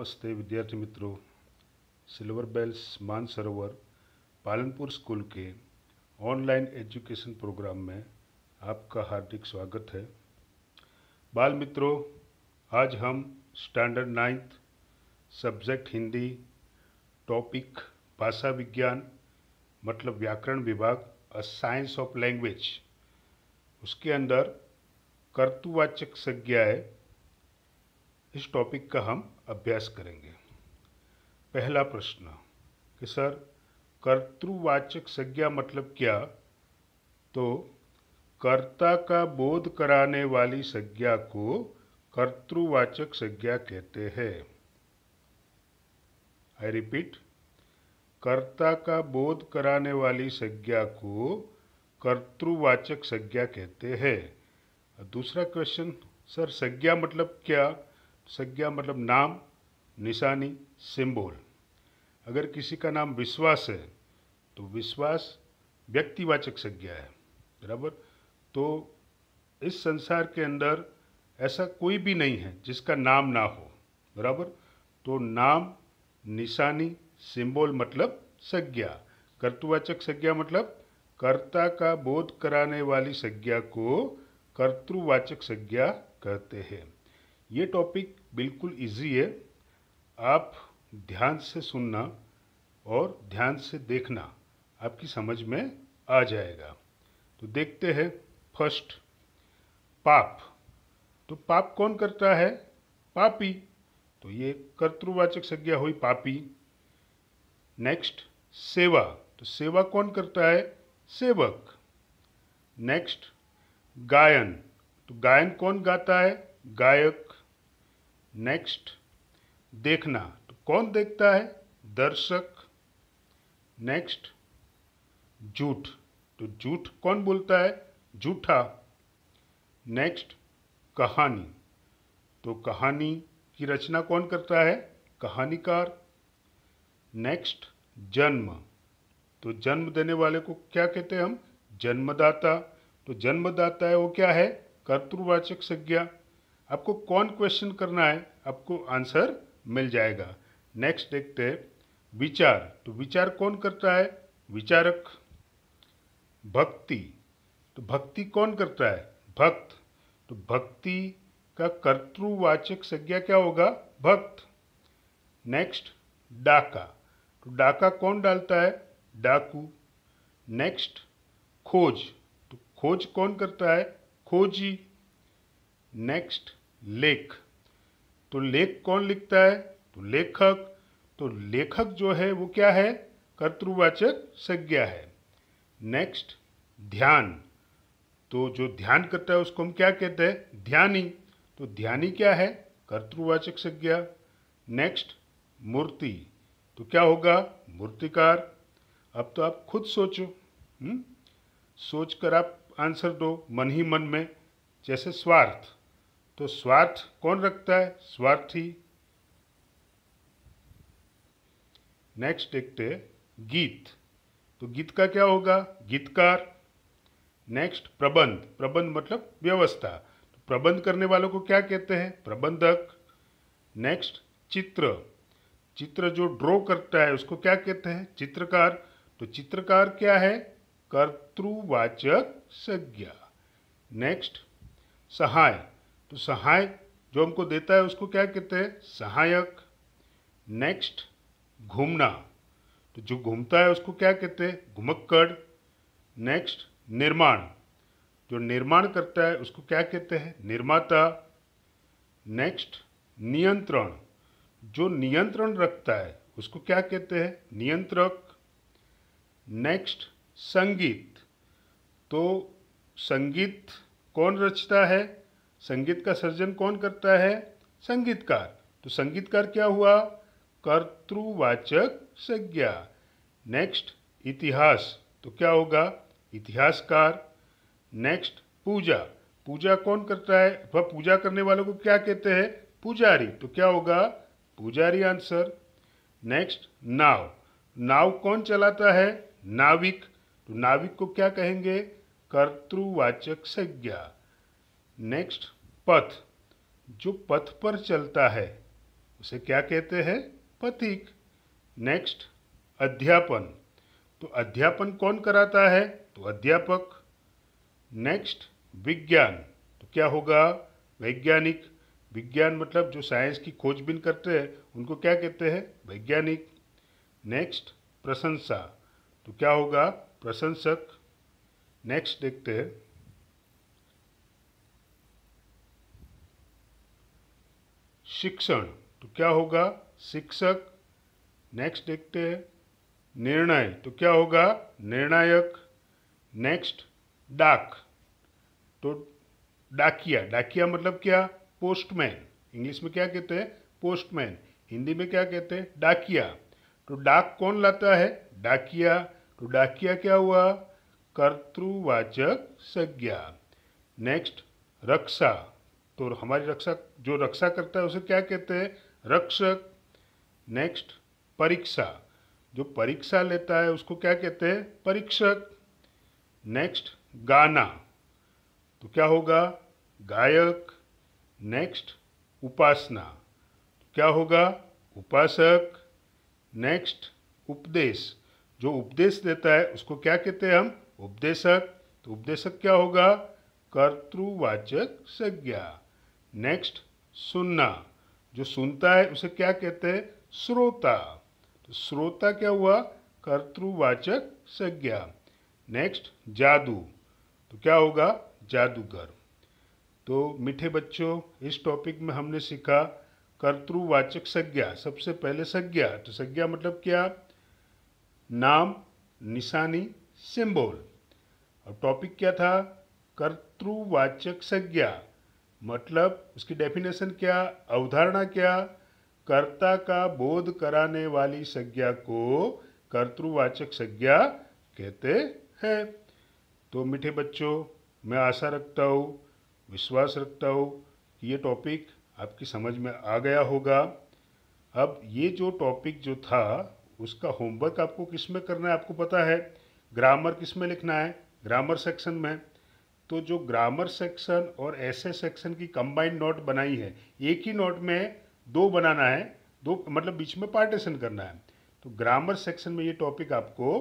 नमस्ते विद्यार्थी मित्रों silver bells Mansarovar Palanpur school के ऑनलाइन एजुकेशन प्रोग्राम में आपका हार्दिक स्वागत है बाल मित्रों आज हम standard ninth subject Hindi topic भाषा विज्ञान मतलब व्याकरण विभाग अ साइंस ऑफ लैंग्वेज उसके अंदर कर्तुवाचक संज्ञाएँ इस टॉपिक का हम अभ्यास करेंगे पहला प्रश्न कि सर कर्तृवाचक संज्ञा मतलब क्या तो कर्ता का बोध कराने वाली संज्ञा को कर्तृवाचक संज्ञा कहते हैं आई रिपीट कर्ता का बोध कराने वाली संज्ञा को कर्तृवाचक संज्ञा कहते हैं दूसरा क्वेश्चन सर संज्ञा मतलब क्या संज्ञा मतलब नाम निशानी सिंबल अगर किसी का नाम विश्वास है तो विश्वास व्यक्तिवाचक संज्ञा है बराबर तो इस संसार के अंदर ऐसा कोई भी नहीं है जिसका नाम ना हो बराबर तो नाम निशानी सिंबल मतलब संज्ञा कर्तृवाचक संज्ञा मतलब कर्ता का बोध कराने वाली संज्ञा को कर्तृवाचक संज्ञा कहते हैं ये टॉपिक बिल्कुल इजी है आप ध्यान से सुनना और ध्यान से देखना आपकी समझ में आ जाएगा तो देखते हैं फर्स्ट पाप तो पाप कौन करता है पापी तो ये कर्तृवाचक संज्ञा हुई पापी नेक्स्ट सेवा तो सेवा कौन करता है सेवक नेक्स्ट गायन तो गायन कौन गाता है गायक नेक्स्ट देखना तो कौन देखता है दर्शक नेक्स्ट झूठ तो झूठ कौन बोलता है झूठा नेक्स्ट कहानी तो कहानी की रचना कौन करता है कहानीकार नेक्स्ट जन्म तो जन्म देने वाले को क्या कहते हैं हम जन्मदाता तो जन्मदाता है वो क्या है कर्तृवाचक संज्ञा आपको कौन क्वेश्चन करना है आपको आंसर मिल जाएगा नेक्स्ट देखते हैं विचार तो विचार कौन करता है विचारक भक्ति तो भक्ति कौन करता है भक्त तो भक्ति का कर्तृवाचक संज्ञा क्या होगा भक्त नेक्स्ट डाका तो डाका कौन डालता है डाकू नेक्स्ट खोज तो खोज कौन करता है खोजी नेक्स्ट लेख तो लेख कौन लिखता है तो लेखक तो लेखक जो है वो क्या है कर्तृवाचक संज्ञा है नेक्स्ट ध्यान तो जो ध्यान करता है उसको हम क्या कहते हैं ध्यानी तो ध्यानी क्या है कर्तृवाचक संज्ञा नेक्स्ट मूर्ति तो क्या होगा मूर्तिकार अब तो आप खुद सोचो हम्म? सोचकर सोच कर आप आंसर दो मन ही मन में जैसे स्वार्थ तो स्वार्थ कौन रखता है स्वार्थी नेक्स्ट देखते गीत तो गीत का क्या होगा गीतकार नेक्स्ट प्रबंध प्रबंध मतलब व्यवस्था तो प्रबंध करने वालों को क्या कहते हैं प्रबंधक नेक्स्ट चित्र चित्र जो ड्रॉ करता है उसको क्या कहते हैं चित्रकार तो चित्रकार क्या है कर्तृवाचक संज्ञा नेक्स्ट सहाय तो सहाय जो हमको देता है उसको क्या कहते हैं सहायक नेक्स्ट घूमना तो जो घूमता है उसको क्या कहते हैं घुमक्कड़ नेक्स्ट निर्माण जो निर्माण करता है उसको क्या कहते हैं निर्माता नेक्स्ट नियंत्रण जो नियंत्रण रखता है उसको क्या कहते हैं नियंत्रक नेक्स्ट संगीत तो संगीत कौन रचता है संगीत का सर्जन कौन करता है संगीतकार तो संगीतकार क्या हुआ कर्तृवाचक संज्ञा नेक्स्ट इतिहास तो क्या होगा इतिहासकार नेक्स्ट पूजा पूजा कौन करता है वह पूजा करने वालों को क्या कहते हैं पुजारी तो क्या होगा पुजारी आंसर नेक्स्ट नाव नाव कौन चलाता है नाविक तो नाविक को क्या कहेंगे कर्तृवाचक संज्ञा नेक्स्ट पथ जो पथ पर चलता है उसे क्या कहते हैं पथिक नेक्स्ट अध्यापन तो अध्यापन कौन कराता है तो अध्यापक नेक्स्ट विज्ञान तो क्या होगा वैज्ञानिक विज्ञान मतलब जो साइंस की खोजबीन करते हैं उनको क्या कहते हैं वैज्ञानिक नेक्स्ट प्रशंसा तो क्या होगा प्रशंसक नेक्स्ट देखते हैं शिक्षण तो क्या होगा शिक्षक नेक्स्ट देखते हैं निर्णय तो क्या होगा निर्णायक नेक्स्ट डाक तो डाकिया डाकिया मतलब क्या पोस्टमैन इंग्लिश में क्या कहते हैं पोस्टमैन हिंदी में क्या कहते हैं डाकिया तो डाक कौन लाता है डाकिया तो डाकिया क्या हुआ कर्तृवाचक संज्ञा नेक्स्ट रक्षा तो हमारी रक्षा जो रक्षा करता है उसे क्या कहते हैं रक्षक नेक्स्ट परीक्षा जो परीक्षा लेता है उसको क्या कहते हैं परीक्षक नेक्स्ट गाना तो क्या होगा गायक नेक्स्ट उपासना तो क्या होगा उपासक नेक्स्ट उपदेश जो उपदेश देता है उसको क्या कहते हैं हम उपदेशक तो उपदेशक क्या होगा कर्तृवाचक संज्ञा नेक्स्ट सुनना जो सुनता है उसे क्या कहते हैं श्रोता तो श्रोता क्या हुआ कर्तृवाचक संज्ञा नेक्स्ट जादू तो क्या होगा जादूगर तो मीठे बच्चों इस टॉपिक में हमने सीखा कर्तृवाचक संज्ञा सबसे पहले संज्ञा तो संज्ञा मतलब क्या नाम निशानी सिंबल और टॉपिक क्या था कर्तृवाचक संज्ञा मतलब उसकी डेफिनेशन क्या अवधारणा क्या कर्ता का बोध कराने वाली संज्ञा को कर्तृवाचक संज्ञा कहते हैं तो मीठे बच्चों मैं आशा रखता हूँ विश्वास रखता हूँ कि ये टॉपिक आपकी समझ में आ गया होगा अब ये जो टॉपिक जो था उसका होमवर्क आपको किस में करना है आपको पता है ग्रामर किस में लिखना है ग्रामर सेक्शन में तो जो ग्रामर सेक्शन और ऐसे सेक्शन की कंबाइंड नोट बनाई है एक ही नोट में दो बनाना है दो मतलब बीच में पार्टीशन करना है तो ग्रामर सेक्शन में ये टॉपिक आपको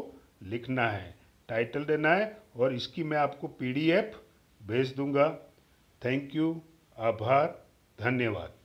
लिखना है टाइटल देना है और इसकी मैं आपको पीडीएफ भेज दूंगा थैंक यू आभार धन्यवाद